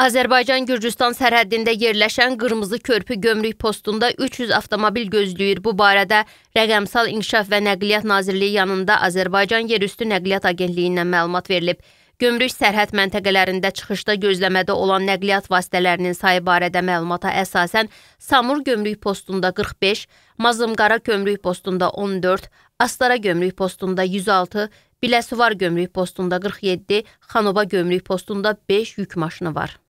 Azərbaycan-Gürcüstan sərhəddində yerləşən Qırmızı Körpü gömrük postunda 300 avtomobil gözləyir. Bu barədə Rəqəmsal İnkişaf və Nəqliyyat Nazirliyi yanında Azərbaycan Yerüstü Nəqliyyat Agentliyindən məlumat verilib. Gömrük sərhəd məntəqələrində çıxışda gözləmədə olan nəqliyyat vasitələrinin sayı barədə məlumata əsasən Samur gömrük postunda 45, Mazımqara gömrük postunda 14, Astara gömrük postunda 106, Biləsuvar gömrük postunda 47, Xanova gömrük postunda 5 yük maşını var.